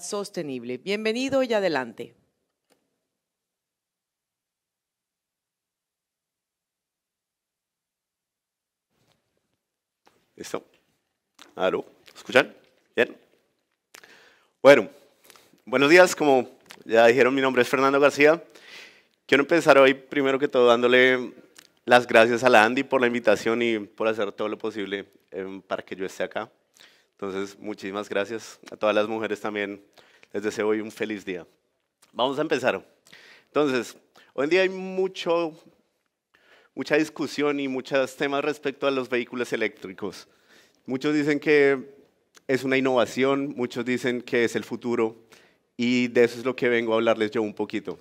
sostenible. Bienvenido y adelante. ¿Listo? ¿Aló? ¿Escuchan? ¿Bien? Bueno, buenos días. Como ya dijeron, mi nombre es Fernando García. Quiero empezar hoy, primero que todo, dándole las gracias a la Andy por la invitación y por hacer todo lo posible em, para que yo esté acá. Entonces, muchísimas gracias a todas las mujeres también. Les deseo hoy un feliz día. Vamos a empezar. Entonces, hoy en día hay mucho, mucha discusión y muchos temas respecto a los vehículos eléctricos. Muchos dicen que es una innovación, muchos dicen que es el futuro y de eso es lo que vengo a hablarles yo un poquito.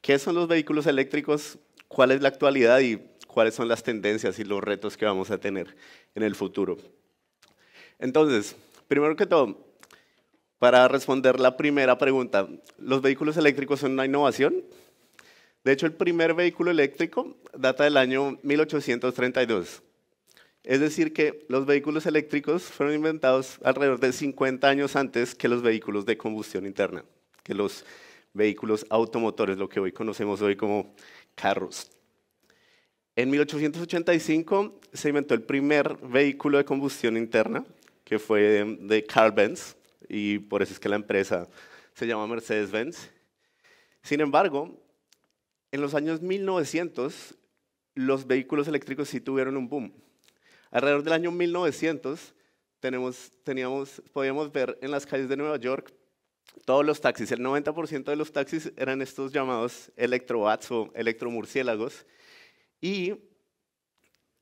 ¿Qué son los vehículos eléctricos? ¿Cuál es la actualidad y cuáles son las tendencias y los retos que vamos a tener en el futuro? Entonces, primero que todo, para responder la primera pregunta, ¿los vehículos eléctricos son una innovación? De hecho, el primer vehículo eléctrico data del año 1832. Es decir, que los vehículos eléctricos fueron inventados alrededor de 50 años antes que los vehículos de combustión interna, que los vehículos automotores, lo que hoy conocemos hoy como carros. En 1885 se inventó el primer vehículo de combustión interna, que fue de Carl Benz, y por eso es que la empresa se llama Mercedes-Benz. Sin embargo, en los años 1900, los vehículos eléctricos sí tuvieron un boom. Alrededor del año 1900, teníamos, podíamos ver en las calles de Nueva York todos los taxis, el 90% de los taxis eran estos llamados electrobats o electromurciélagos, y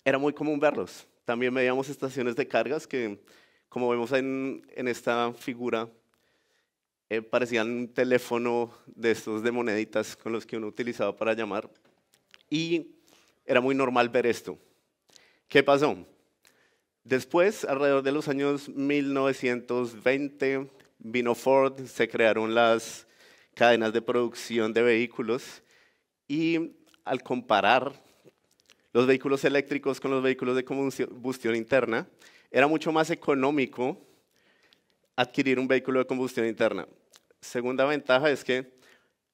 era muy común verlos. También veíamos estaciones de cargas que como vemos en, esta figura, eh, parecían un teléfono de estos de moneditas con los que uno utilizaba para llamar. Y era muy normal ver esto. ¿Qué pasó? Después, alrededor de los años 1920, vino Ford, se crearon las cadenas de producción de vehículos y al comparar los vehículos eléctricos con los vehículos de combustión interna, era mucho más económico adquirir un vehículo de combustión interna. Segunda ventaja es que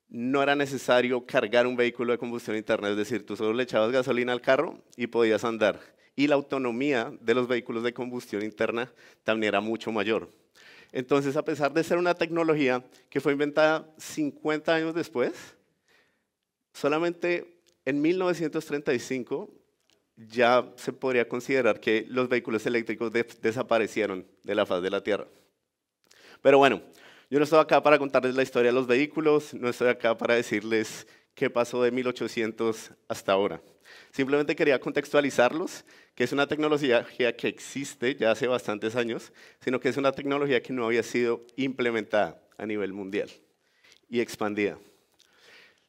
no era necesario cargar un vehículo de combustión interna, es decir, tú solo le echabas gasolina al carro y podías andar. Y la autonomía de los vehículos de combustión interna también era mucho mayor. Entonces, a pesar de ser una tecnología que fue inventada 50 años después, solamente en 1935 ya se podría considerar que los vehículos eléctricos desaparecieron de la faz de la Tierra. Pero bueno, yo no estoy acá para contarles la historia de los vehículos, no estoy acá para decirles qué pasó de 1800 hasta ahora. Simplemente quería contextualizarlos, que es una tecnología que existe ya hace bastantes años, sino que es una tecnología que no había sido implementada a nivel mundial y expandida.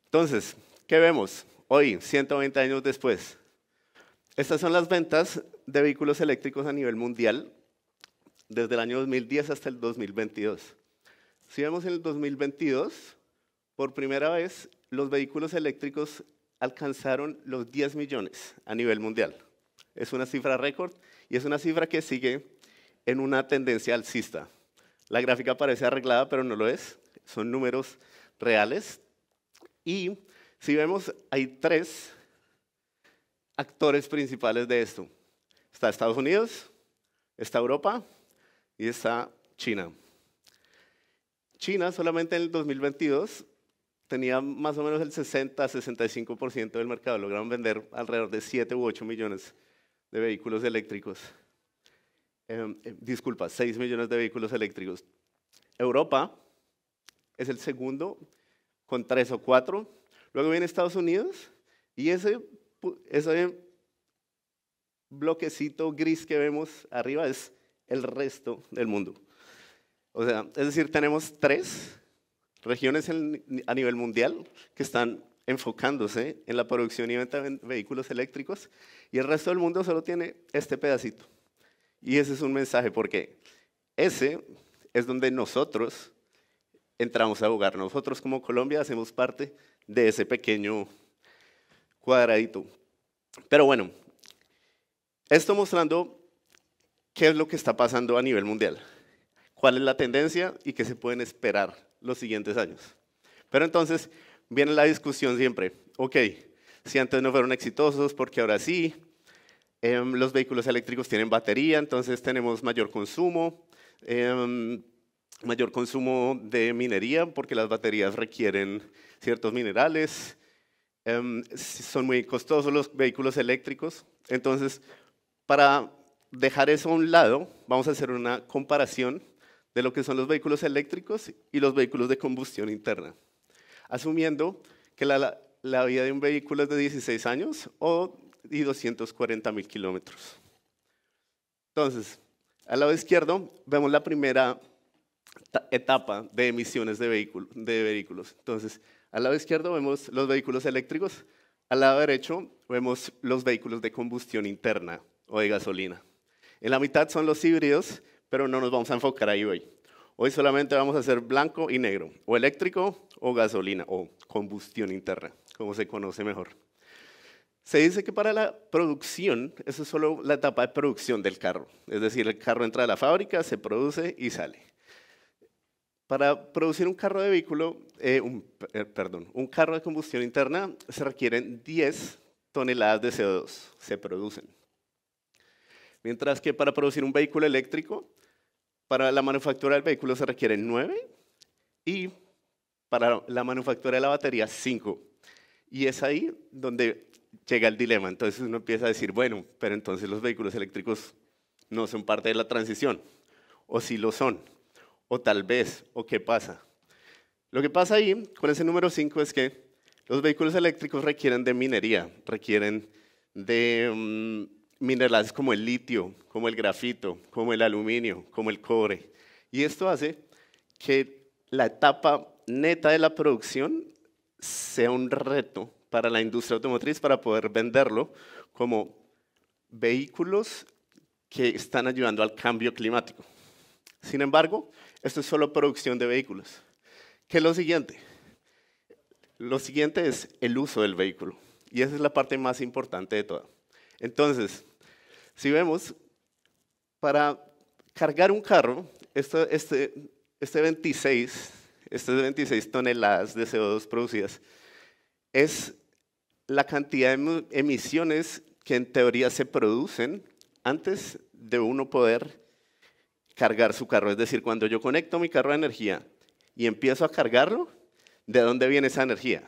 Entonces, ¿qué vemos hoy, 120 años después? Estas son las ventas de vehículos eléctricos a nivel mundial desde el año 2010 hasta el 2022. Si vemos en el 2022, por primera vez los vehículos eléctricos alcanzaron los 10 millones a nivel mundial. Es una cifra récord y es una cifra que sigue en una tendencia alcista. La gráfica parece arreglada, pero no lo es. Son números reales. Y si vemos, hay tres actores principales de esto. Está Estados Unidos, está Europa y está China. China solamente en el 2022 tenía más o menos el 60-65% del mercado. Lograron vender alrededor de 7 u 8 millones de vehículos eléctricos. Eh, disculpa, 6 millones de vehículos eléctricos. Europa es el segundo con 3 o 4. Luego viene Estados Unidos y ese ese bloquecito gris que vemos arriba es el resto del mundo. O sea, es decir, tenemos tres regiones a nivel mundial que están enfocándose en la producción y venta de vehículos eléctricos y el resto del mundo solo tiene este pedacito. Y ese es un mensaje porque ese es donde nosotros entramos a jugar. Nosotros como Colombia hacemos parte de ese pequeño cuadradito. Pero bueno, esto mostrando qué es lo que está pasando a nivel mundial, cuál es la tendencia y qué se pueden esperar los siguientes años. Pero entonces viene la discusión siempre, ok, si antes no fueron exitosos, porque ahora sí, em, los vehículos eléctricos tienen batería, entonces tenemos mayor consumo, em, mayor consumo de minería, porque las baterías requieren ciertos minerales, Em, son muy costosos los vehículos eléctricos. Entonces, para dejar eso a un lado, vamos a hacer una comparación de lo que son los vehículos eléctricos y los vehículos de combustión interna, asumiendo que la, vida de un vehículo es de 16 años o, y 240 mil kilómetros. Entonces, al lado izquierdo vemos la primera etapa de emisiones de, de vehículos. Entonces, al lado izquierdo vemos los vehículos eléctricos, al lado derecho vemos los vehículos de combustión interna o de gasolina. En la mitad son los híbridos, pero no nos vamos a enfocar ahí hoy. Hoy solamente vamos a hacer blanco y negro, o eléctrico o gasolina, o combustión interna, como se conoce mejor. Se dice que para la producción, eso es solo la etapa de producción del carro, es decir, el carro entra a la fábrica, se produce y sale. Para producir un carro de vehículo, eh, eh, un, carro de combustión interna se requieren 10 toneladas de CO2, se producen. Mientras que para producir un vehículo eléctrico, para la manufactura del vehículo se requieren 9 y para la manufactura de la batería 5. Y es ahí donde llega el dilema. Entonces uno empieza a decir, bueno, pero entonces los vehículos eléctricos no son parte de la transición, o si lo son o tal vez, o qué pasa. Lo que pasa ahí con ese número 5 es que los vehículos eléctricos requieren de minería, requieren de mm, minerales como el litio, como el grafito, como el aluminio, como el cobre. Y esto hace que la etapa neta de la producción sea un reto para la industria automotriz para poder venderlo como vehículos que están ayudando al cambio climático. Sin embargo, esto es solo producción de vehículos. ¿Qué es lo siguiente? Lo siguiente es el uso del vehículo. Y esa es la parte más importante de todo. Entonces, si vemos, para cargar un carro, este, este, este 26, estas 26 toneladas de CO2 producidas, es la cantidad de emisiones que en teoría se producen antes de uno poder cargar su carro. Es decir, cuando yo conecto mi carro a energía y empiezo a cargarlo, ¿de dónde viene esa energía?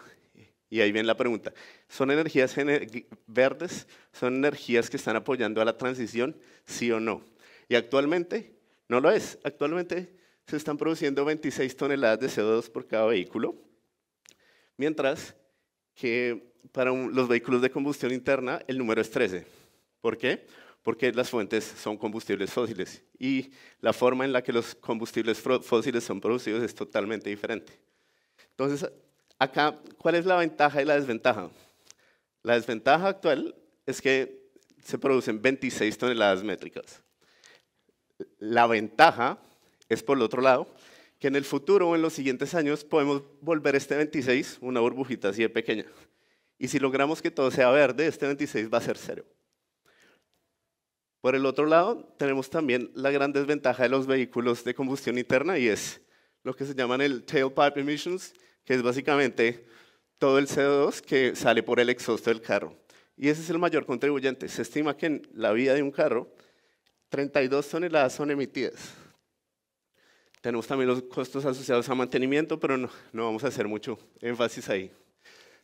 Y ahí viene la pregunta. ¿Son energías verdes? ¿Son energías que están apoyando a la transición? ¿Sí o no? Y actualmente no lo es. Actualmente se están produciendo 26 toneladas de CO2 por cada vehículo, mientras que para los vehículos de combustión interna el número es 13. ¿Por qué? porque las fuentes son combustibles fósiles y la forma en la que los combustibles fósiles son producidos es totalmente diferente. Entonces, acá, ¿cuál es la ventaja y la desventaja? La desventaja actual es que se producen 26 toneladas métricas. La ventaja es, por el otro lado, que en el futuro o en los siguientes años podemos volver este 26 una burbujita así de pequeña. Y si logramos que todo sea verde, este 26 va a ser cero. Por el otro lado, tenemos también la gran desventaja de los vehículos de combustión interna y es lo que se llaman el tailpipe emissions, que es básicamente todo el CO2 que sale por el exhausto del carro. Y ese es el mayor contribuyente. Se estima que en la vida de un carro, 32 toneladas son emitidas. Tenemos también los costos asociados a mantenimiento, pero no, no vamos a hacer mucho énfasis ahí.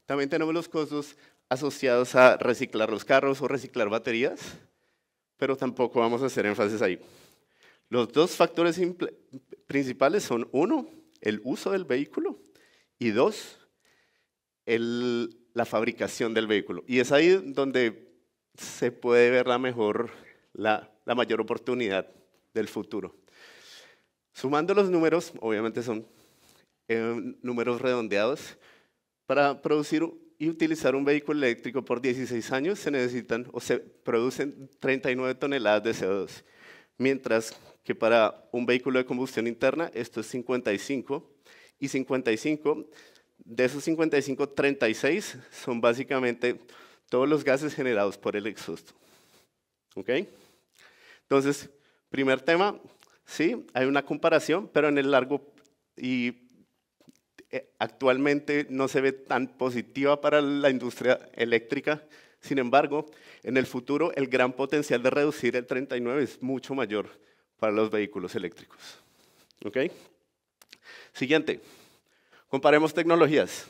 También tenemos los costos asociados a reciclar los carros o reciclar baterías pero tampoco vamos a hacer énfasis ahí. Los dos factores principales son, uno, el uso del vehículo y dos, la fabricación del vehículo. Y es ahí donde se puede ver la mejor, la, mayor oportunidad del futuro. Sumando los números, obviamente son eh, números redondeados, para producir y utilizar un vehículo eléctrico por 16 años se necesitan o se producen 39 toneladas de CO2, mientras que para un vehículo de combustión interna esto es 55 y 55, de esos 55, 36 son básicamente todos los gases generados por el exhausto. ¿Ok? Entonces, primer tema, sí, hay una comparación, pero en el largo y eh, actualmente no se ve tan positiva para la industria eléctrica. Sin embargo, en el futuro el gran potencial de reducir el 39 es mucho mayor para los vehículos eléctricos. Siguiente, comparemos tecnologías.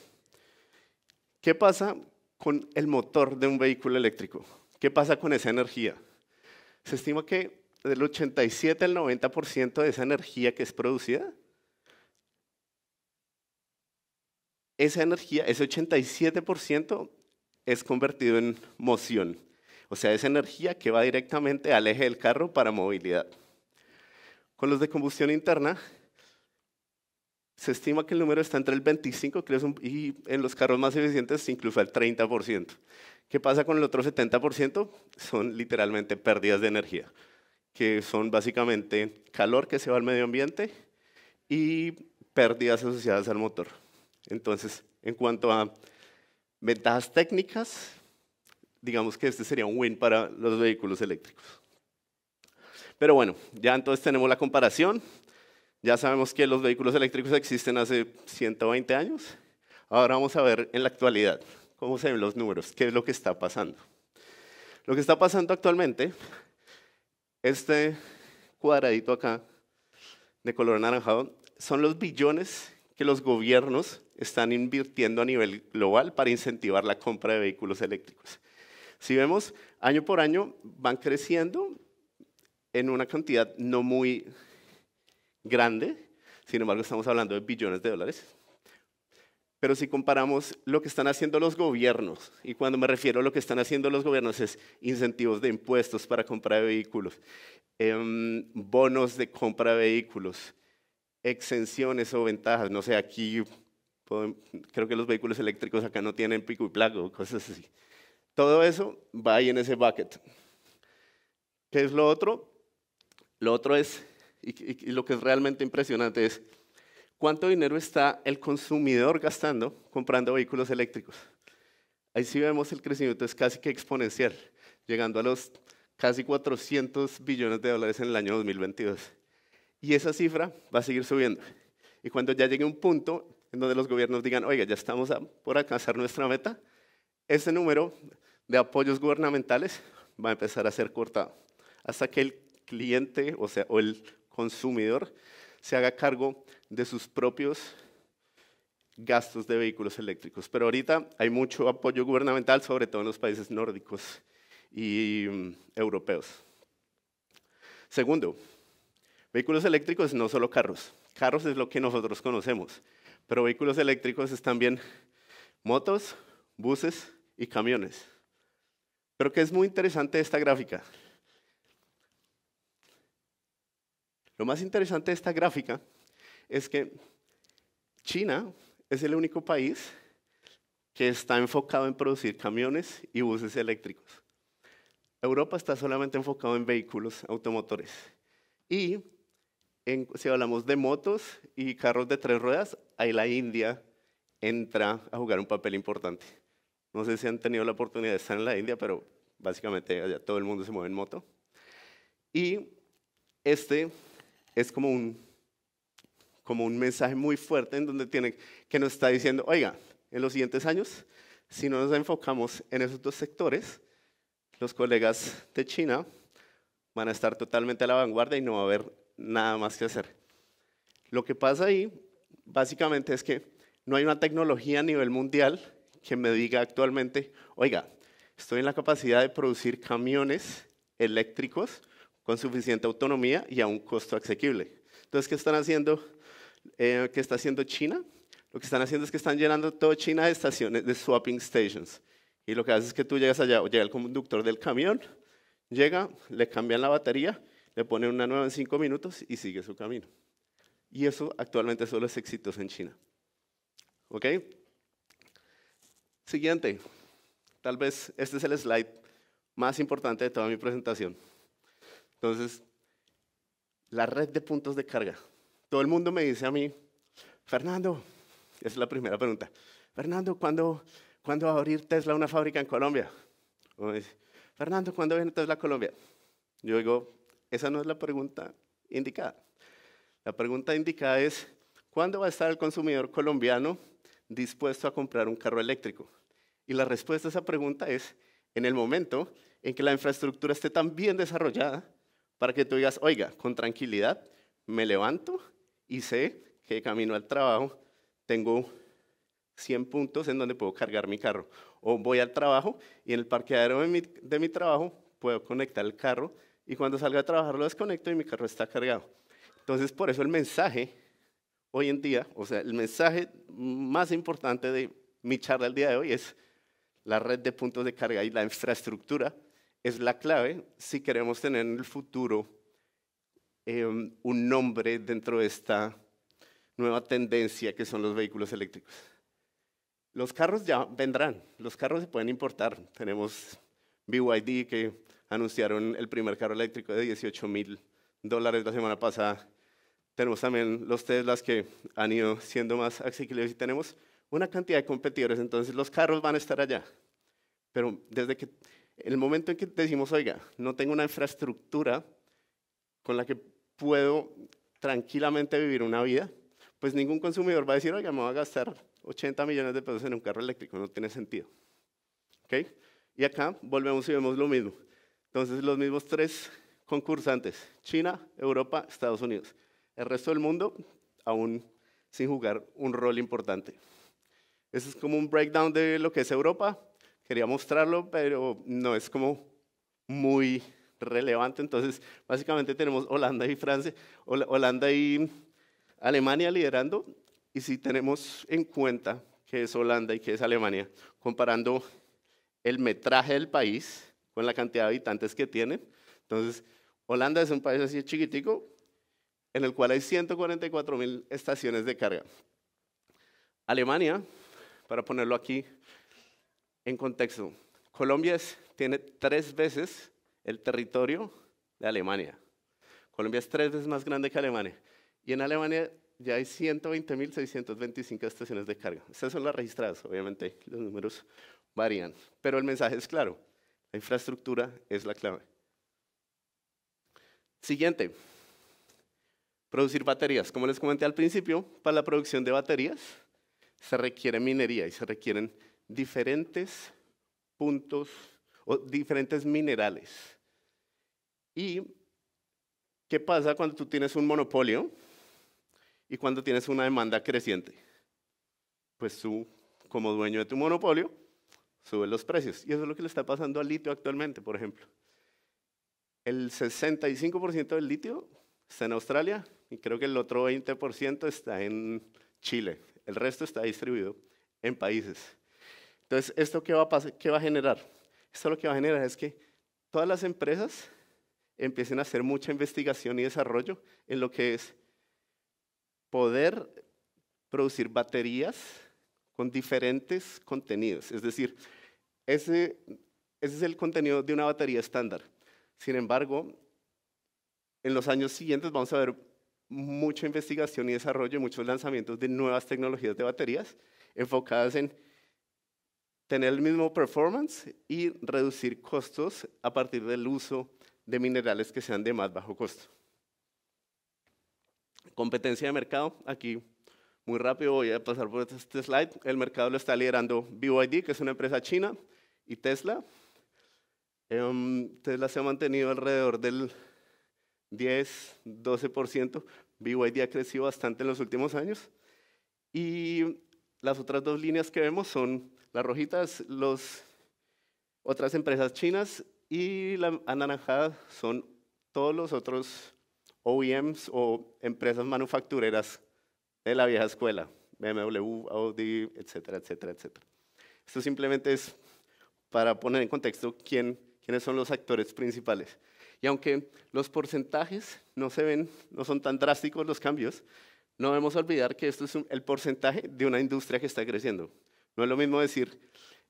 ¿Qué pasa con el motor de un vehículo eléctrico? ¿Qué pasa con esa energía? Se estima que del 87 al 90% de esa energía que es producida esa energía, ese 87%, es convertido en moción. O sea, esa energía que va directamente al eje del carro para movilidad. Con los de combustión interna, se estima que el número está entre el 25 y en los carros más eficientes incluso el 30%. ¿Qué pasa con el otro 70%? Son literalmente pérdidas de energía, que son básicamente calor que se va al medio ambiente y pérdidas asociadas al motor. Entonces, en cuanto a ventajas técnicas, digamos que este sería un win para los vehículos eléctricos. Pero bueno, ya entonces tenemos la comparación. Ya sabemos que los vehículos eléctricos existen hace 120 años. Ahora vamos a ver en la actualidad cómo se ven los números, qué es lo que está pasando. Lo que está pasando actualmente, este cuadradito acá de color anaranjado, son los billones que los gobiernos están invirtiendo a nivel global para incentivar la compra de vehículos eléctricos. Si vemos, año por año van creciendo en una cantidad no muy grande, sin embargo estamos hablando de billones de dólares. Pero si comparamos lo que están haciendo los gobiernos, y cuando me refiero a lo que están haciendo los gobiernos es incentivos de impuestos para compra de vehículos, em, bonos de compra de vehículos, exenciones o ventajas. No sé, aquí em, creo que los vehículos eléctricos acá no tienen pico y placo, cosas así. Todo eso va ahí en ese bucket. ¿Qué es lo otro? Lo otro es, y, y lo que es realmente impresionante es, ¿cuánto dinero está el consumidor gastando comprando vehículos eléctricos? Ahí sí vemos el crecimiento, es casi que exponencial, llegando a los casi 400 billones de dólares en el año 2022. Y esa cifra va a seguir subiendo. Y cuando ya llegue un punto en donde los gobiernos digan, oiga, ya estamos por alcanzar nuestra meta, ese número de apoyos gubernamentales va a empezar a ser cortado hasta que el cliente, o sea, o el consumidor, se haga cargo de sus propios gastos de vehículos eléctricos. Pero ahorita hay mucho apoyo gubernamental, sobre todo en los países nórdicos y mm, europeos. Segundo, Vehículos eléctricos no solo carros. Carros es lo que nosotros conocemos, pero vehículos eléctricos es también motos, buses y camiones. Pero que es muy interesante esta gráfica. Lo más interesante de esta gráfica es que China es el único país que está enfocado en producir camiones y buses eléctricos. Europa está solamente enfocado en vehículos automotores. Y si hablamos de motos y carros de tres ruedas, ahí la India entra a jugar un papel importante. No sé si han tenido la oportunidad de estar en la India, pero básicamente allá todo el mundo se mueve en moto. Y este es como un, como un mensaje muy fuerte en donde tiene, que nos está diciendo, oiga, en los siguientes años, si no nos enfocamos en esos dos sectores, los colegas de China van a estar totalmente a la vanguardia y no va a haber nada más que hacer. Lo que pasa ahí, básicamente, es que no hay una tecnología a nivel mundial que me diga actualmente, oiga, estoy en la capacidad de producir camiones eléctricos con suficiente autonomía y a un costo asequible. Entonces, ¿qué están haciendo? Eh, ¿Qué está haciendo China? Lo que están haciendo es que están llenando todo China de estaciones, de swapping stations. Y lo que hace es que tú llegas allá, o llega el conductor del camión, llega, le cambian la batería le pone una nueva en cinco minutos y sigue su camino. Y eso actualmente solo es exitoso en China. ¿Ok? Siguiente. Tal vez este es el slide más importante de toda mi presentación. Entonces, la red de puntos de carga. Todo el mundo me dice a mí, Fernando, es la primera pregunta. Fernando, ¿cuándo, ¿cuándo va a abrir Tesla una fábrica en Colombia? Fernando, ¿cuándo viene Tesla a Colombia? Yo digo, esa no es la pregunta indicada. La pregunta indicada es, ¿cuándo va a estar el consumidor colombiano dispuesto a comprar un carro eléctrico? Y la respuesta a esa pregunta es, en el momento en que la infraestructura esté tan bien desarrollada para que tú digas, oiga, con tranquilidad me levanto y sé que camino al trabajo tengo 100 puntos en donde puedo cargar mi carro. O voy al trabajo y en el parqueadero de mi trabajo puedo conectar el carro y cuando salga a trabajar lo desconecto y mi carro está cargado. Entonces, por eso el mensaje hoy en día, o sea, el mensaje más importante de mi charla el día de hoy es la red de puntos de carga y la infraestructura es la clave si queremos tener en el futuro em, un nombre dentro de esta nueva tendencia que son los vehículos eléctricos. Los carros ya vendrán, los carros se pueden importar. Tenemos BYD que anunciaron el primer carro eléctrico de 18 mil dólares la semana pasada. Tenemos también los Teslas que han ido siendo más accesibles y tenemos una cantidad de competidores, entonces los carros van a estar allá. Pero desde que el momento en que decimos, oiga, no tengo una infraestructura con la que puedo tranquilamente vivir una vida, pues ningún consumidor va a decir, oiga, me voy a gastar 80 millones de pesos en un carro eléctrico, no tiene sentido. ¿Okay? Y acá volvemos y vemos lo mismo. Entonces los mismos tres concursantes, China, Europa, Estados Unidos. El resto del mundo aún sin jugar un rol importante. Eso es como un breakdown de lo que es Europa. Quería mostrarlo, pero no es como muy relevante. Entonces, básicamente tenemos Holanda y Francia, Holanda y Alemania liderando. Y si tenemos en cuenta que es Holanda y que es Alemania, comparando el metraje del país, con la cantidad de habitantes que tiene. Entonces, Holanda es un país así chiquitico en el cual hay 144.000 estaciones de carga. Alemania, para ponerlo aquí en contexto, Colombia tiene tres veces el territorio de Alemania. Colombia es tres veces más grande que Alemania. Y en Alemania ya hay 120.625 estaciones de carga. Estas son las registradas, obviamente los números varían, pero el mensaje es claro. La infraestructura es la clave. Siguiente, producir baterías. Como les comenté al principio, para la producción de baterías se requiere minería y se requieren diferentes puntos o diferentes minerales. ¿Y qué pasa cuando tú tienes un monopolio y cuando tienes una demanda creciente? Pues tú, como dueño de tu monopolio, sube los precios. Y eso es lo que le está pasando al litio actualmente, por ejemplo. El 65% del litio está en Australia y creo que el otro 20% está en Chile. El resto está distribuido en países. Entonces, ¿esto qué va qué va a generar? Esto lo que va a generar es que todas las empresas empiecen a hacer mucha investigación y desarrollo en lo que es poder producir baterías con diferentes contenidos. Es decir, ese, ese es el contenido de una batería estándar. Sin embargo, en los años siguientes vamos a ver mucha investigación y desarrollo, muchos lanzamientos de nuevas tecnologías de baterías enfocadas en tener el mismo performance y reducir costos a partir del uso de minerales que sean de más bajo costo. Competencia de mercado, aquí muy rápido voy a pasar por este slide. El mercado lo está liderando BYD, que es una empresa china y Tesla. Em, Tesla se ha mantenido alrededor del 10, 12%. BYD ha crecido bastante en los últimos años. Y las otras dos líneas que vemos son las rojitas, las otras empresas chinas y la anaranjada son todos los otros OEMs o empresas manufactureras de la vieja escuela, BMW, Audi, etcétera, etcétera, etcétera. Esto simplemente es para poner en contexto quiénes son los actores principales. Y aunque los porcentajes no se ven, no son tan drásticos los cambios, no debemos olvidar que esto es el porcentaje de una industria que está creciendo. No es lo mismo decir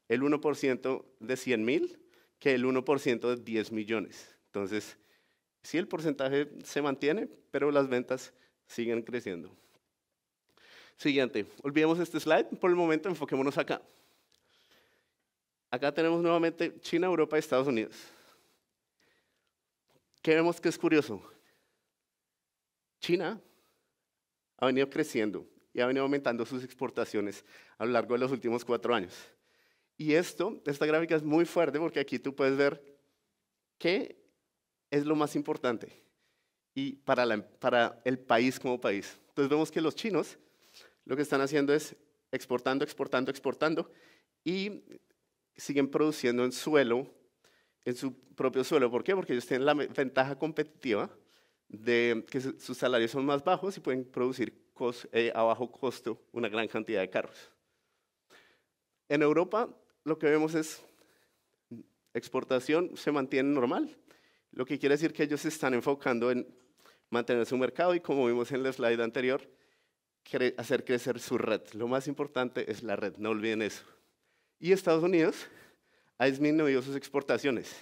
el 1% de 100 mil que el 1% de 10 millones. Entonces, sí, el porcentaje se mantiene, pero las ventas siguen creciendo. Siguiente, olvidemos este slide, por el momento enfoquémonos acá. Acá tenemos nuevamente China, Europa y Estados Unidos. ¿Qué vemos que es curioso? China ha venido creciendo y ha venido aumentando sus exportaciones a lo largo de los últimos cuatro años. Y esto, esta gráfica es muy fuerte porque aquí tú puedes ver qué es lo más importante y para, para el país como país. Entonces vemos que los chinos lo que están haciendo es exportando, exportando, exportando y siguen produciendo en suelo, en su propio suelo. ¿Por qué? Porque ellos tienen la ventaja competitiva de que sus salarios son más bajos y pueden producir eh, a bajo costo una gran cantidad de carros. En Europa lo que vemos es exportación se mantiene normal, lo que quiere decir que ellos se están enfocando en mantener su mercado y como vimos en la slide anterior, hacer crecer su red. Lo más importante es la red, no olviden eso. Y Estados Unidos ha disminuido sus exportaciones.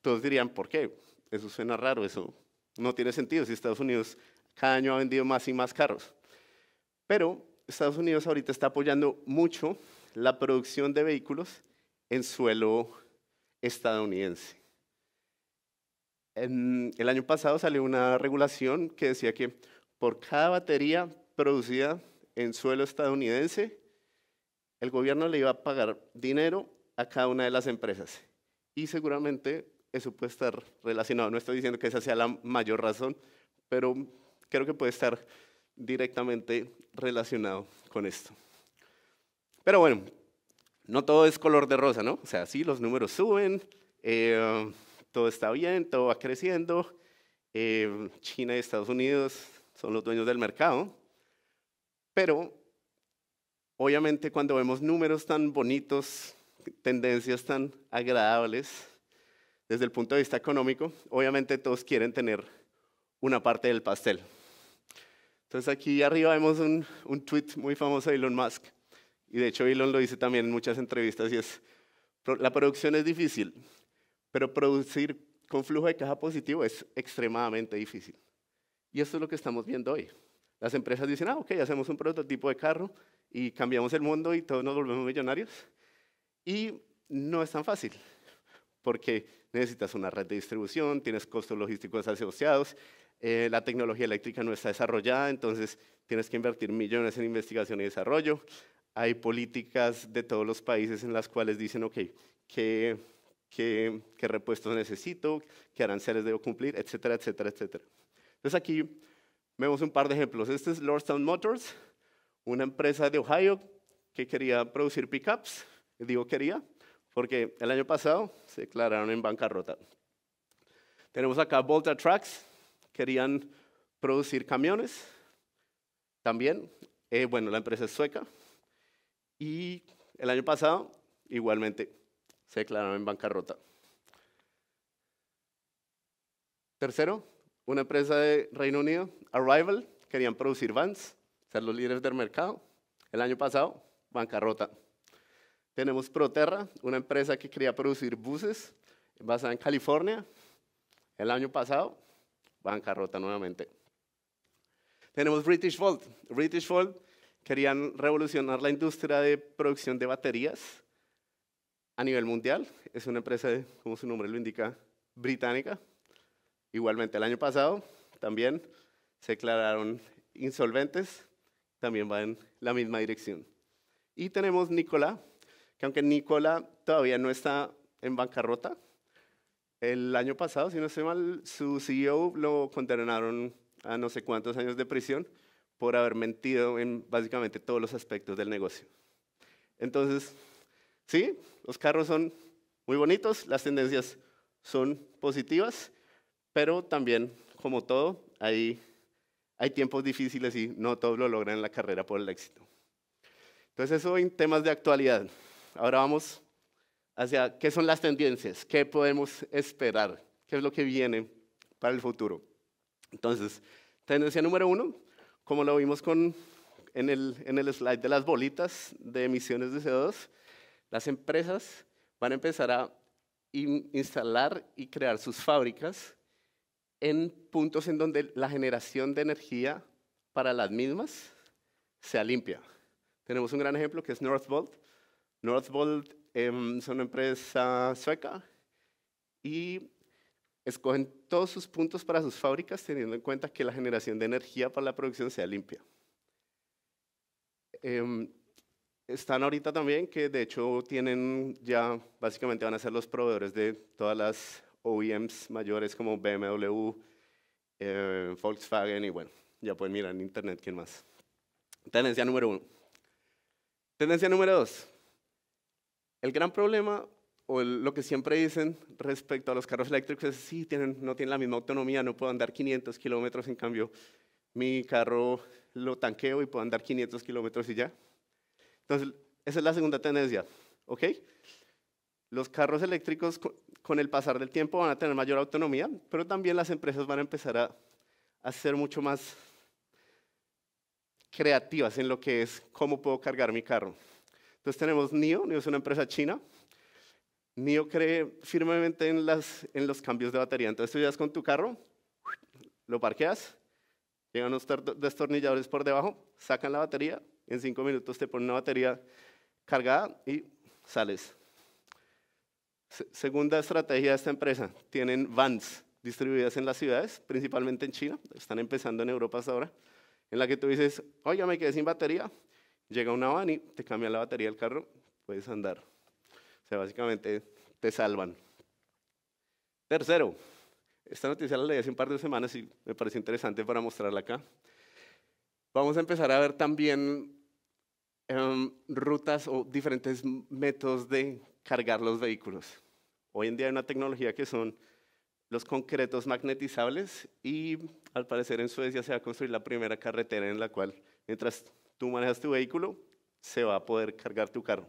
Todos dirían, ¿por qué? Eso suena raro, eso no tiene sentido si Estados Unidos cada año ha vendido más y más carros. Pero Estados Unidos ahorita está apoyando mucho la producción de vehículos en suelo estadounidense. el año pasado salió una regulación que decía que por cada batería producida en suelo estadounidense el gobierno le iba a pagar dinero a cada una de las empresas. Y seguramente eso puede estar relacionado, no estoy diciendo que esa sea la mayor razón, pero creo que puede estar directamente relacionado con esto. Pero bueno, no todo es color de rosa, ¿no? O sea, sí, los números suben, eh, todo está bien, todo va creciendo, eh, China y Estados Unidos son los dueños del mercado, pero Obviamente cuando vemos números tan bonitos, tendencias tan agradables, desde el punto de vista económico, obviamente todos quieren tener una parte del pastel. Entonces aquí arriba vemos un, tweet muy famoso de Elon Musk, y de hecho Elon lo dice también en muchas entrevistas, y es, la producción es difícil, pero producir con flujo de caja positivo es extremadamente difícil. Y esto es lo que estamos viendo hoy. Las empresas dicen, ah, ok, hacemos un prototipo de carro y cambiamos el mundo y todos nos volvemos millonarios. Y no es tan fácil, porque necesitas una red de distribución, tienes costos logísticos asociados, eh, la tecnología eléctrica no está desarrollada, entonces tienes que invertir millones en investigación y desarrollo. Hay políticas de todos los países en las cuales dicen, ok, ¿qué, qué, qué repuestos necesito? ¿Qué aranceles debo cumplir? Etcétera, etcétera, etcétera. Entonces aquí vemos un par de ejemplos. Este es Lordstown Motors, una empresa de Ohio que quería producir pickups. Digo quería, porque el año pasado se declararon en bancarrota. Tenemos acá Volta Trucks, querían producir camiones también. Eh, bueno, la empresa es sueca. Y el año pasado, igualmente, se declararon en bancarrota. Tercero, una empresa de Reino Unido, Arrival, querían producir vans ser los líderes del mercado. El año pasado, bancarrota. Tenemos Proterra, una empresa que quería producir buses basada en California. El año pasado, bancarrota nuevamente. Tenemos British Volt. British Volt querían revolucionar la industria de producción de baterías a nivel mundial. Es una empresa, como su nombre lo indica, británica. Igualmente, el año pasado también se declararon insolventes también va en la misma dirección. Y tenemos Nicola, que aunque Nicola todavía no está en bancarrota, el año pasado, si no estoy mal, su CEO lo condenaron a no sé cuántos años de prisión por haber mentido en básicamente todos los aspectos del negocio. Entonces, sí, los carros son muy bonitos, las tendencias son positivas, pero también, como todo, hay hay tiempos difíciles y no todos lo logran en la carrera por el éxito. Entonces eso en temas de actualidad. Ahora vamos hacia qué son las tendencias, qué podemos esperar, qué es lo que viene para el futuro. Entonces, tendencia número uno, como lo vimos con, en, el, slide de las bolitas de emisiones de CO2, las empresas van a empezar a instalar y crear sus fábricas en puntos en donde la generación de energía para las mismas sea limpia. Tenemos un gran ejemplo que es Northvolt. Northvolt em, es una empresa sueca y escogen todos sus puntos para sus fábricas teniendo en cuenta que la generación de energía para la producción sea limpia. Em, están ahorita también que de hecho tienen ya, básicamente van a ser los proveedores de todas las OEMs mayores como BMW, eh, Volkswagen y bueno, ya pueden mirar en internet quién más. Tendencia número uno. Tendencia número dos. El gran problema o lo que siempre dicen respecto a los carros eléctricos es, sí, tienen, no tienen la misma autonomía, no puedo andar 500 kilómetros, en cambio mi carro lo tanqueo y puedo andar 500 kilómetros y ya. Entonces, esa es la segunda tendencia, ¿ok? Los carros eléctricos con el pasar del tiempo van a tener mayor autonomía, pero también las empresas van a empezar a, ser mucho más creativas en lo que es cómo puedo cargar mi carro. Entonces tenemos NIO, NIO es una empresa china. NIO cree firmemente en, los cambios de batería. Entonces tú llegas con tu carro, lo parqueas, llegan unos destornilladores por debajo, sacan la batería, en cinco minutos te ponen una batería cargada y sales. Segunda estrategia de esta empresa, tienen vans distribuidas en las ciudades, principalmente en China, están empezando en Europa hasta ahora, en la que tú dices, oye, me quedé sin batería, llega una van y te cambia la batería del carro, puedes andar. O sea, básicamente te salvan. Tercero, esta noticia la leí hace un par de semanas y me pareció interesante para mostrarla acá. Vamos a empezar a ver también em, rutas o diferentes métodos de cargar los vehículos. Hoy en día hay una tecnología que son los concretos magnetizables y al parecer en Suecia se va a construir la primera carretera en la cual mientras tú manejas tu vehículo se va a poder cargar tu carro.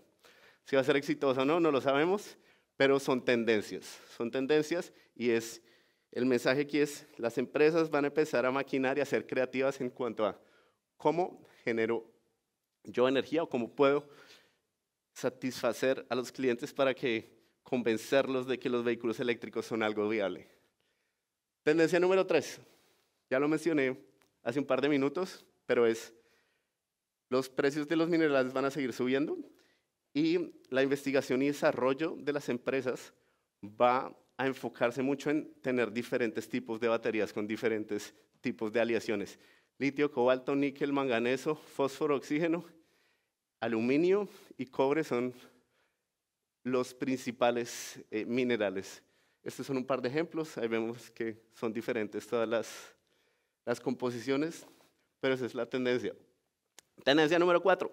Si va a ser exitoso o no, no lo sabemos, pero son tendencias, son tendencias y es el mensaje que es las empresas van a empezar a maquinar y a ser creativas en cuanto a cómo genero yo energía o cómo puedo satisfacer a los clientes para que convencerlos de que los vehículos eléctricos son algo viable. Tendencia número tres, ya lo mencioné hace un par de minutos, pero es los precios de los minerales van a seguir subiendo y la investigación y desarrollo de las empresas va a enfocarse mucho en tener diferentes tipos de baterías con diferentes tipos de aleaciones. Litio, cobalto, níquel, manganeso, fósforo, oxígeno aluminio y cobre son los principales eh, minerales. Estos son un par de ejemplos, ahí vemos que son diferentes todas las, las composiciones, pero esa es la tendencia. Tendencia número cuatro.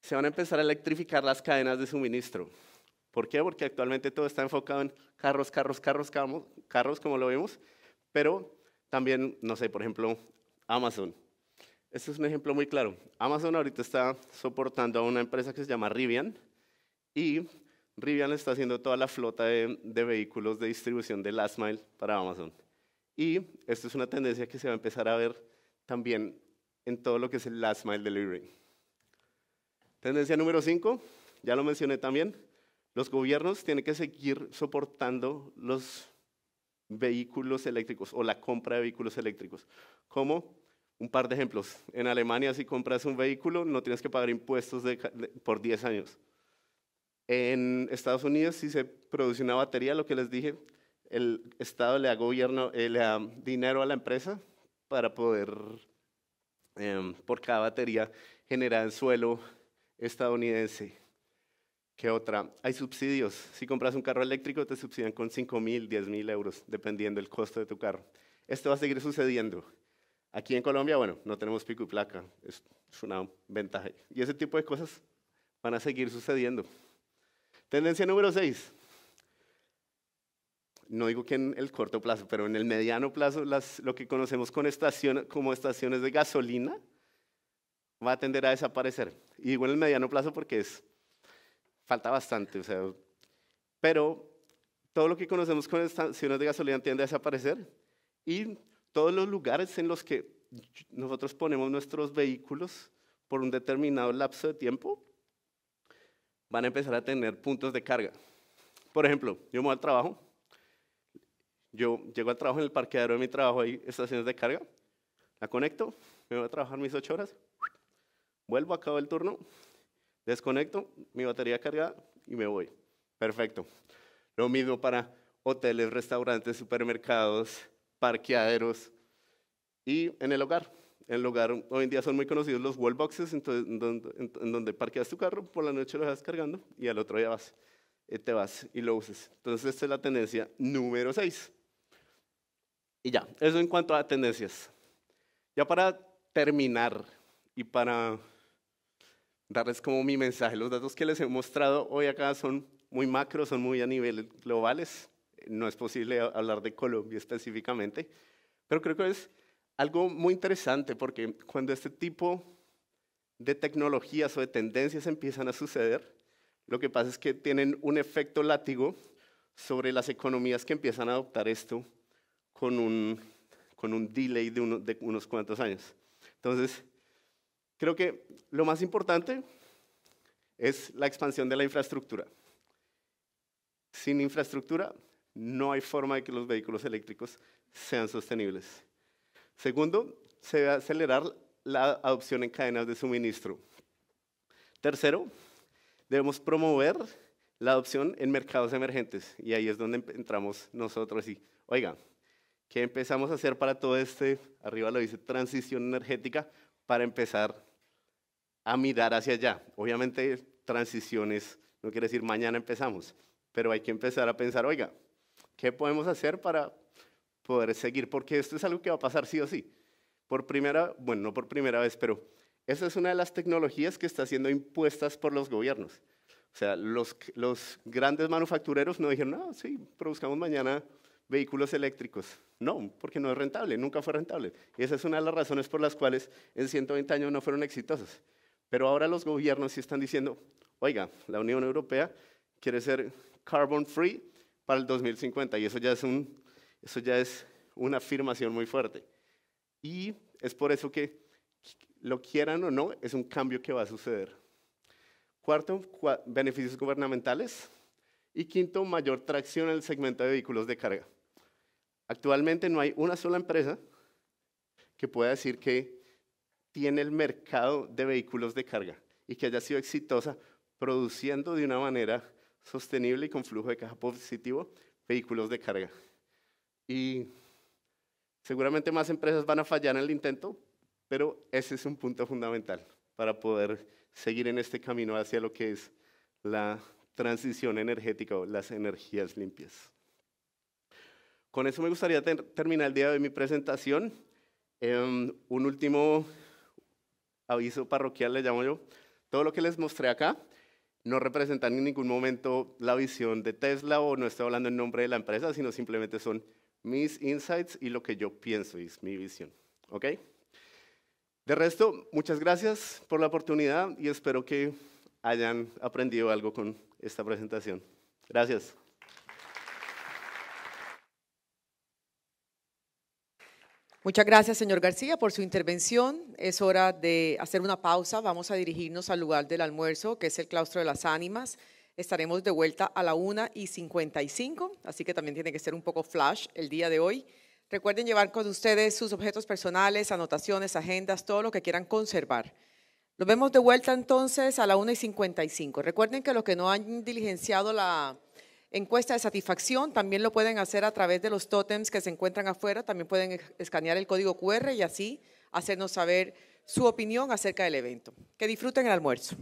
Se van a empezar a electrificar las cadenas de suministro. ¿Por qué? Porque actualmente todo está enfocado en carros, carros, carros, carros, carros como lo vemos, pero también, no sé, por ejemplo, Amazon. Este es un ejemplo muy claro. Amazon ahorita está soportando a una empresa que se llama Rivian y Rivian está haciendo toda la flota de, vehículos de distribución de last mile para Amazon. Y esto es una tendencia que se va a empezar a ver también en todo lo que es el last mile delivery. Tendencia número 5, ya lo mencioné también, los gobiernos tienen que seguir soportando los vehículos eléctricos o la compra de vehículos eléctricos. ¿Cómo? Un par de ejemplos. En Alemania, si compras un vehículo, no tienes que pagar impuestos por 10 años. En Estados Unidos, si se produce una batería, lo que les dije, el Estado le da, gobierno, eh, dinero a la empresa para poder, em, por cada batería, generar en suelo estadounidense. ¿Qué otra? Hay subsidios. Si compras un carro eléctrico, te subsidian con 5 mil, 10 mil euros, dependiendo del costo de tu carro. Esto va a seguir sucediendo. Aquí en Colombia, bueno, no tenemos pico y placa, es, una ventaja. Y ese tipo de cosas van a seguir sucediendo. Tendencia número 6. No digo que en el corto plazo, pero en el mediano plazo, las, lo que conocemos con estaciones como estaciones de gasolina va a tender a desaparecer. Y digo en el mediano plazo porque es, falta bastante. O sea, pero todo lo que conocemos con estaciones de gasolina tiende a desaparecer y todos los lugares en los que nosotros ponemos nuestros vehículos por un determinado lapso de tiempo, van a empezar a tener puntos de carga. Por ejemplo, yo me voy al trabajo, yo llego al trabajo en el parqueadero de mi trabajo, hay estaciones de carga, la conecto, me voy a trabajar mis ocho horas, vuelvo, acabo el turno, desconecto, mi batería cargada y me voy. Perfecto. Lo mismo para hoteles, restaurantes, supermercados, parqueaderos y en el hogar. En el hogar hoy en día son muy conocidos los wall boxes, entonces, en, donde, parqueas tu carro, por la noche lo dejas cargando y al otro día vas, eh, te vas y lo uses. Entonces esta es la tendencia número 6. Y ya, eso en cuanto a tendencias. Ya para terminar y para darles como mi mensaje, los datos que les he mostrado hoy acá son muy macro, son muy a nivel globales no es posible hablar de Colombia específicamente, pero creo que es algo muy interesante porque cuando este tipo de tecnologías o de tendencias empiezan a suceder, lo que pasa es que tienen un efecto látigo sobre las economías que empiezan a adoptar esto con un, delay de unos cuantos años. Entonces, creo que lo más importante es la expansión de la infraestructura. Sin infraestructura no hay forma de que los vehículos eléctricos sean sostenibles. Segundo, se debe acelerar la adopción en cadenas de suministro. Tercero, debemos promover la adopción en mercados emergentes. Y ahí es donde entramos nosotros y, oiga, ¿qué empezamos a hacer para todo este, arriba lo dice, transición energética, para empezar a mirar hacia allá? Obviamente, transiciones no quiere decir mañana empezamos, pero hay que empezar a pensar, oiga, ¿Qué podemos hacer para poder seguir? Porque esto es algo que va a pasar sí o sí. Por primera, bueno, no por primera vez, pero esa es una de las tecnologías que está siendo impuestas por los gobiernos. O sea, los, grandes manufactureros no dijeron, no, ah, sí, produzcamos mañana vehículos eléctricos. No, porque no es rentable, nunca fue rentable. Y esa es una de las razones por las cuales en 120 años no fueron exitosos. Pero ahora los gobiernos sí están diciendo, oiga, la Unión Europea quiere ser carbon free para el 2050 y eso ya es, un, eso ya es una afirmación muy fuerte. Y es por eso que, lo quieran o no, es un cambio que va a suceder. Cuarto, beneficios gubernamentales. Y quinto, mayor tracción en el segmento de vehículos de carga. Actualmente no hay una sola empresa que pueda decir que tiene el mercado de vehículos de carga y que haya sido exitosa produciendo de una manera sostenible y con flujo de caja positivo, vehículos de carga. Y seguramente más empresas van a fallar en el intento, pero ese es un punto fundamental para poder seguir en este camino hacia lo que es la transición energética o las energías limpias. Con eso me gustaría terminar el día de mi presentación. Em, un último aviso parroquial le llamo yo. Todo lo que les mostré acá no representan en ningún momento la visión de Tesla o no estoy hablando en nombre de la empresa, sino simplemente son mis insights y lo que yo pienso y es mi visión. ¿Ok? De resto, muchas gracias por la oportunidad y espero que hayan aprendido algo con esta presentación. Gracias. Muchas gracias, señor García, por su intervención. Es hora de hacer una pausa. Vamos a dirigirnos al lugar del almuerzo, que es el Claustro de las Ánimas. Estaremos de vuelta a la 1 y 55, así que también tiene que ser un poco flash el día de hoy. Recuerden llevar con ustedes sus objetos personales, anotaciones, agendas, todo lo que quieran conservar. Nos vemos de vuelta entonces a la 1 y 55. Recuerden que los que no han diligenciado la encuesta de satisfacción, también lo pueden hacer a través de los tótems que se encuentran afuera, también pueden escanear el código QR y así hacernos saber su opinión acerca del evento. Que disfruten el almuerzo.